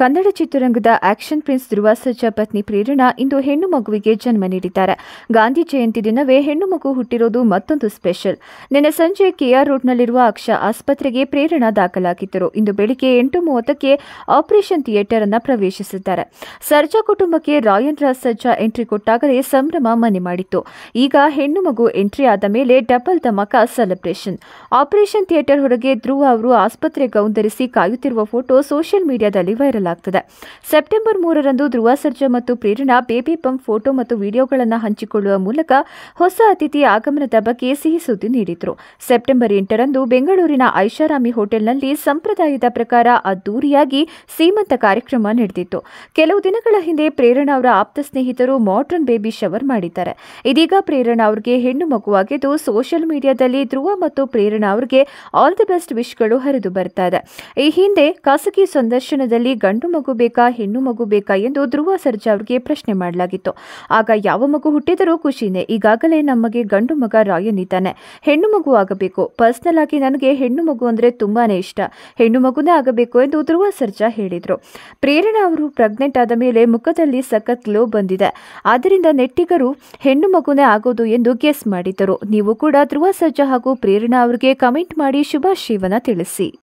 ಕನ್ನಡ ಚಿತ್ರರಂಗದ action prince ಧ್ರುವ ಸರ್ಜಾ ಪತ್ನಿ ಪ್ರೇರಣಾ ಇಂದು ಹೆಣ್ಣು ಮಗುವಿಗೆ ಜನ್ಮ ನೀಡಿದ್ದಾರೆ ಗಾಂಧಿ ಜಯಂತಿ ದಿನವೇ ಹೆಣ್ಣು ಮಗು ಹುಟ್ಟಿರೋದು ಮತ್ತೊಂದು ಸ್ಪೆಷಲ್ ನಿನ್ನೆ ಸಂಜೆ ಕೆಆರ್ ರೋಡ್ನಲ್ಲಿರುವ ಅಕ್ಷ ಆಸ್ಪತ್ರೆಗೆ ಪ್ರೇರಣಾ ದಾಖಲಾಗಿದ್ದರು ಇಂದು ಬೆಳಿಗ್ಗೆ ಎಂಟು ಮೂವತ್ತಕ್ಕೆ ಆಪರೇಷನ್ ಥಿಯೇಟರ್ ಅನ್ನು ಪ್ರವೇಶಿಸಿದ್ದಾರೆ ಸರ್ಜಾ ಕುಟುಂಬಕ್ಕೆ ರಾಯನ್ ರಾಜ್ ಸರ್ಜಾ ಎಂಟ್ರಿ ಕೊಟ್ಟಾಗಲೇ ಸಂಭ್ರಮ ಮನೆ ಮಾಡಿತ್ತು ಈಗ ಹೆಣ್ಣು ಮಗು ಎಂಟ್ರಿ ಆದ ಮೇಲೆ ಡಬಲ್ ಧಮಕ ಸೆಲೆಬ್ರೇಷನ್ ಆಪರೇಷನ್ ಥಿಯೇಟರ್ ಹೊರಗೆ ಧ್ರುವ ಅವರು ಆಸ್ಪತ್ರೆ ಗೌಂದರಿಸಿ ಕಾಯುತ್ತಿರುವ ಫೋಟೋ ಸೋಷಿಯಲ್ ಮೀಡಿಯಾದಲ್ಲಿ ವೈರಲ್ ಮಾಡಲಾಗ್ತದೆ ಸೆಪ್ಟೆಂಬರ್ ಮೂರರಂದು ಧ್ರುವ ಸರ್ಜಾ ಮತ್ತು ಪ್ರೇರಣಾ ಬೇಬಿ ಪಂಪ್ ಫೋಟೋ ಮತ್ತು ವಿಡಿಯೋಗಳನ್ನು ಹಂಚಿಕೊಳ್ಳುವ ಮೂಲಕ ಹೊಸ ಅತಿಥಿಯ ಆಗಮನದ ಬಗ್ಗೆ ಸಿಹಿ ಸುದ್ದಿ ನೀಡಿದರು ಸೆಪ್ಟೆಂಬರ್ ಎಂಟರಂದು ಬೆಂಗಳೂರಿನ ಐಷಾರಾಮಿ ಹೋಟೆಲ್ನಲ್ಲಿ ಸಂಪ್ರದಾಯದ ಪ್ರಕಾರ ಅದ್ದೂರಿಯಾಗಿ ಸೀಮಂತ ಕಾರ್ಯಕ್ರಮ ನಡೆದಿತ್ತು ಕೆಲವು ದಿನಗಳ ಹಿಂದೆ ಪ್ರೇರಣಾ ಅವರ ಆಪ್ತ ಸ್ನೇಹಿತರು ಮಾಡ್ರನ್ ಬೇಬಿ ಶವರ್ ಮಾಡಿದ್ದಾರೆ ಇದೀಗ ಪ್ರೇರಣಾ ಅವರಿಗೆ ಹೆಣ್ಣು ಮಗುವಾಗಿದ್ದು ಸೋಷಿಯಲ್ ಮೀಡಿಯಾದಲ್ಲಿ ಧ್ರುವ ಮತ್ತು ಪ್ರೇರಣಾ ಅವರಿಗೆ ಆಲ್ ದಿ ಬೆಸ್ಟ್ ವಿಶ್ಗಳು ಹರಿದು ಬರ್ತಾ ಇದೆ ಈ ಹಿಂದೆ ಖಾಸಗಿ ಸಂದರ್ಶನದಲ್ಲಿ ಗಂಡು ಮಗು ಬೇಕಾ ಹೆಣ್ಣು ಮಗು ಬೇಕಾ ಎಂದು ಧ್ರುವ ಸರ್ಜಾ ಅವರಿಗೆ ಪ್ರಶ್ನೆ ಮಾಡಲಾಗಿತ್ತು ಆಗ ಯಾವ ಮಗು ಹುಟ್ಟಿದರೂ ಖುಷಿನೇ ಈಗಾಗಲೇ ನಮಗೆ ಗಂಡು ಮಗ ರಾಯನಿದ್ದಾನೆ ಹೆಣ್ಣು ಮಗು ಆಗಬೇಕು ಪರ್ಸ್ನಲ್ ಆಗಿ ನನಗೆ ಹೆಣ್ಣು ಮಗು ಅಂದರೆ ತುಂಬಾನೇ ಇಷ್ಟ ಹೆಣ್ಣು ಮಗುನೇ ಆಗಬೇಕು ಎಂದು ಧ್ರುವ ಸರ್ಜಾ ಹೇಳಿದರು ಪ್ರೇರಣಾ ಅವರು ಪ್ರೆಗ್ನೆಂಟ್ ಆದ ಮೇಲೆ ಮುಖದಲ್ಲಿ ಸಖತ್ ಲೋ ಬಂದಿದೆ ಆದ್ದರಿಂದ ನೆಟ್ಟಿಗರು ಹೆಣ್ಣು ಮಗುನೇ ಆಗೋದು ಎಂದು ಗೆಸ್ ಮಾಡಿದ್ದರು ನೀವು ಕೂಡ ಧ್ರುವ ಸರ್ಜಾ ಹಾಗೂ ಪ್ರೇರಣಾ ಅವರಿಗೆ ಕಮೆಂಟ್ ಮಾಡಿ ಶುಭಾಶಯವನ್ನು ತಿಳಿಸಿ